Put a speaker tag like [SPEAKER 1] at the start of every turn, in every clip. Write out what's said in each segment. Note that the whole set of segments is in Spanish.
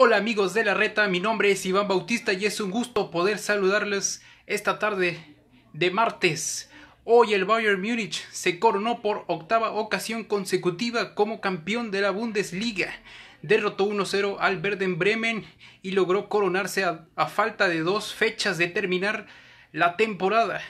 [SPEAKER 1] Hola amigos de la reta, mi nombre es Iván Bautista y es un gusto poder saludarles esta tarde de martes. Hoy el Bayern Múnich se coronó por octava ocasión consecutiva como campeón de la Bundesliga. Derrotó 1-0 al Verden Bremen y logró coronarse a, falta de dos fechas de terminar la temporada.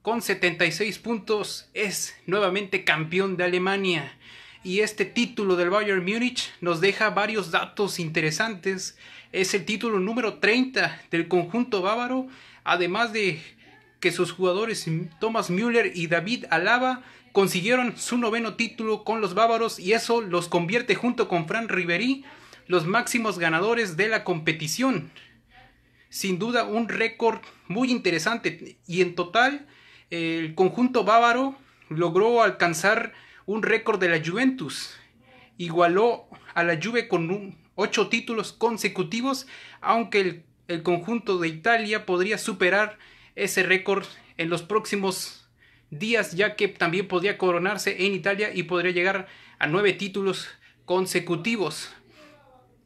[SPEAKER 1] Con 76 puntos es nuevamente campeón de Alemania y este título del Bayern Múnich nos deja varios datos interesantes. Es el título número 30 del conjunto bávaro, además de que sus jugadores Thomas Müller y David Alaba consiguieron su noveno título con los bávaros y eso los convierte junto con Fran Ribery los máximos ganadores de la competición. Sin duda un récord muy interesante y en total el conjunto bávaro logró alcanzar un récord de la Juventus. Igualó a la Juve con ocho títulos consecutivos, aunque el, conjunto de Italia podría superar ese récord en los próximos días, ya que también podría coronarse en Italia y podría llegar a nueve títulos consecutivos.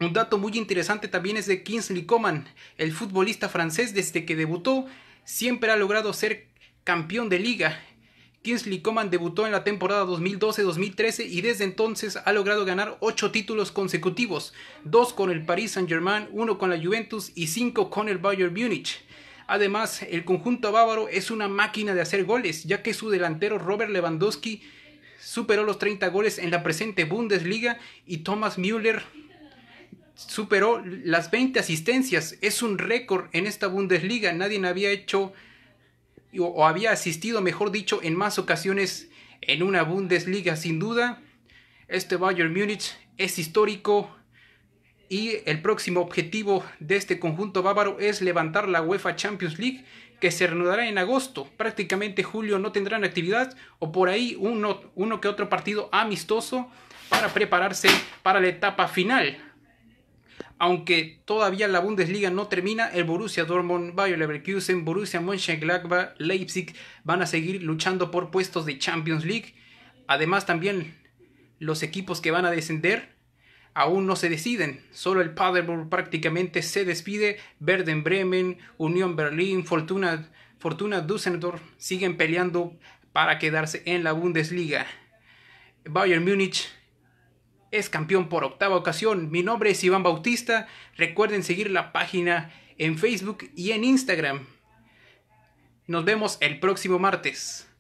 [SPEAKER 1] Un dato muy interesante también es de Kingsley Coman, el futbolista francés desde que debutó siempre ha logrado ser campeón de liga Kingsley Coman debutó en la temporada 2012-2013 y desde entonces ha logrado ganar 8 títulos consecutivos, 2 con el Paris Saint-Germain, 1 con la Juventus y 5 con el Bayern Múnich. Además, el conjunto bávaro es una máquina de hacer goles, ya que su delantero Robert Lewandowski superó los 30 goles en la presente Bundesliga y Thomas Müller superó las 20 asistencias. Es un récord en esta Bundesliga, nadie había hecho o había asistido, mejor dicho, en más ocasiones en una Bundesliga sin duda. Este Bayern Munich es histórico y el próximo objetivo de este conjunto bávaro es levantar la UEFA Champions League que se reanudará en agosto. Prácticamente julio no tendrán actividad o por ahí uno, uno que otro partido amistoso para prepararse para la etapa final aunque todavía la Bundesliga no termina, el Borussia Dortmund, Bayer Leverkusen, Borussia Mönchengladbach, Leipzig van a seguir luchando por puestos de Champions League. Además también los equipos que van a descender aún no se deciden. Solo el Paderborn prácticamente se despide. Verden Bremen, Unión Berlín, Fortuna, Fortuna Düsseldorf siguen peleando para quedarse en la Bundesliga. Bayern Múnich es campeón por octava ocasión. Mi nombre es Iván Bautista. Recuerden seguir la página en Facebook y en Instagram. Nos vemos el próximo martes.